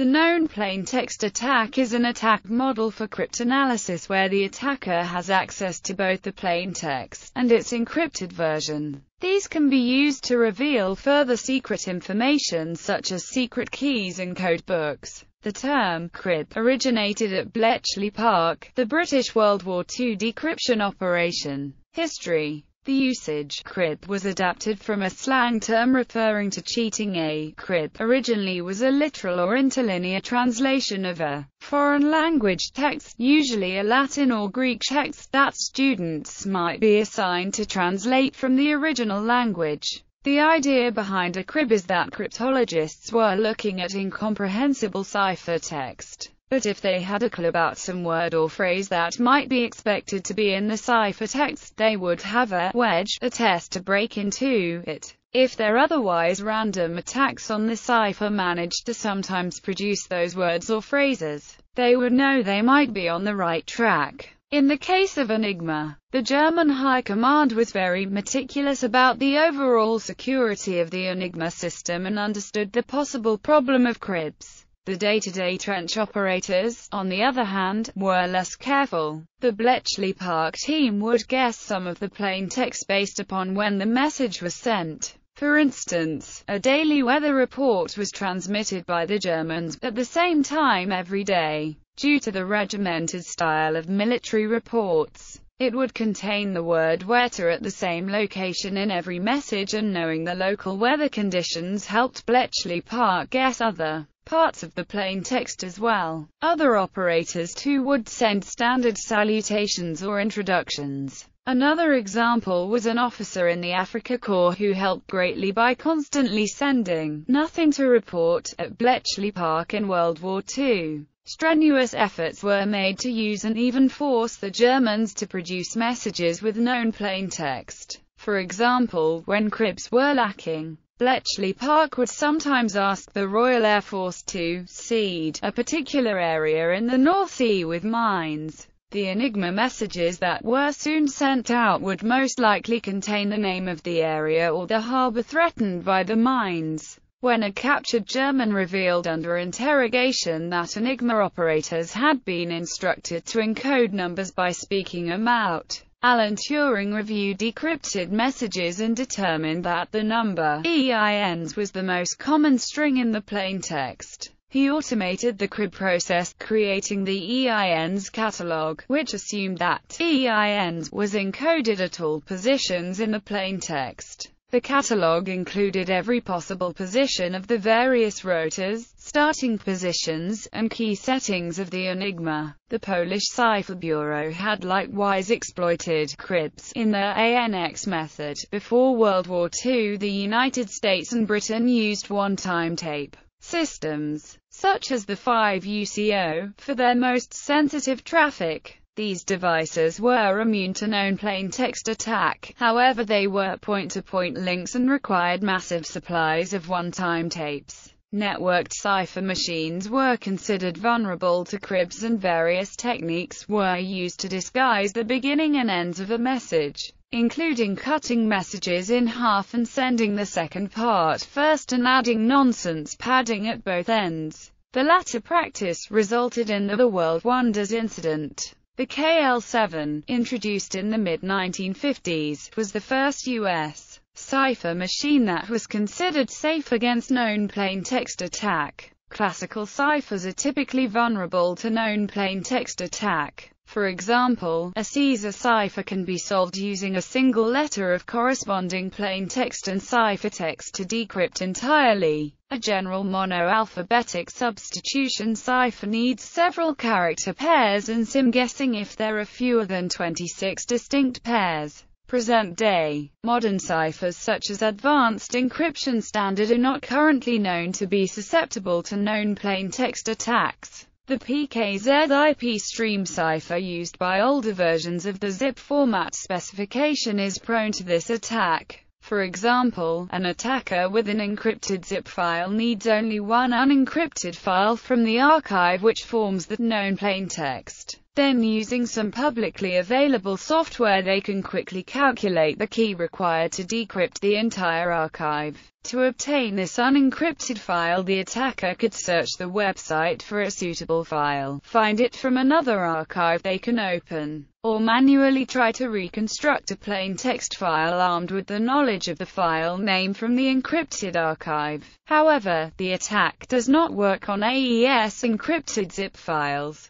The known plaintext attack is an attack model for cryptanalysis where the attacker has access to both the plaintext and its encrypted version. These can be used to reveal further secret information such as secret keys and code books. The term crib originated at Bletchley Park, the British World War II decryption operation. History the usage crib was adapted from a slang term referring to cheating. A crib originally was a literal or interlinear translation of a foreign language text, usually a Latin or Greek text, that students might be assigned to translate from the original language. The idea behind a crib is that cryptologists were looking at incomprehensible ciphertext but if they had a clue about some word or phrase that might be expected to be in the ciphertext, they would have a wedge, a test to break into it. If their otherwise random attacks on the cipher managed to sometimes produce those words or phrases, they would know they might be on the right track. In the case of Enigma, the German High Command was very meticulous about the overall security of the Enigma system and understood the possible problem of cribs. The day-to-day -day trench operators, on the other hand, were less careful. The Bletchley Park team would guess some of the plain text based upon when the message was sent. For instance, a daily weather report was transmitted by the Germans at the same time every day. Due to the regimented style of military reports, it would contain the word wetter at the same location in every message and knowing the local weather conditions helped Bletchley Park guess other parts of the plain text as well. Other operators too would send standard salutations or introductions. Another example was an officer in the Africa Corps who helped greatly by constantly sending nothing to report at Bletchley Park in World War II. Strenuous efforts were made to use and even force the Germans to produce messages with known plain text. For example, when cribs were lacking, Bletchley Park would sometimes ask the Royal Air Force to seed a particular area in the North Sea with mines. The Enigma messages that were soon sent out would most likely contain the name of the area or the harbour threatened by the mines. When a captured German revealed under interrogation that Enigma operators had been instructed to encode numbers by speaking them out, Alan Turing reviewed decrypted messages and determined that the number EINs was the most common string in the plaintext. He automated the CRIB process, creating the EINs catalog, which assumed that EINs was encoded at all positions in the plaintext. The catalogue included every possible position of the various rotors, starting positions, and key settings of the Enigma. The Polish Cipher Bureau had likewise exploited cribs in their ANX method. Before World War II the United States and Britain used one-time tape systems, such as the 5 UCO, for their most sensitive traffic. These devices were immune to known plaintext attack, however they were point-to-point -point links and required massive supplies of one-time tapes. Networked cipher machines were considered vulnerable to cribs and various techniques were used to disguise the beginning and ends of a message, including cutting messages in half and sending the second part first and adding nonsense padding at both ends. The latter practice resulted in the World Wonders incident. The KL-7, introduced in the mid-1950s, was the first U.S. cipher machine that was considered safe against known plaintext attack. Classical ciphers are typically vulnerable to known plaintext attack. For example, a Caesar cipher can be solved using a single letter of corresponding plain text and ciphertext to decrypt entirely. A general monoalphabetic substitution cipher needs several character pairs and sim guessing if there are fewer than 26 distinct pairs. Present day, modern ciphers such as Advanced Encryption Standard are not currently known to be susceptible to known plaintext attacks. The PKZIP stream cipher used by older versions of the zip format specification is prone to this attack. For example, an attacker with an encrypted zip file needs only one unencrypted file from the archive which forms the known plaintext. Then using some publicly available software they can quickly calculate the key required to decrypt the entire archive. To obtain this unencrypted file the attacker could search the website for a suitable file, find it from another archive they can open, or manually try to reconstruct a plain text file armed with the knowledge of the file name from the encrypted archive. However, the attack does not work on AES encrypted zip files.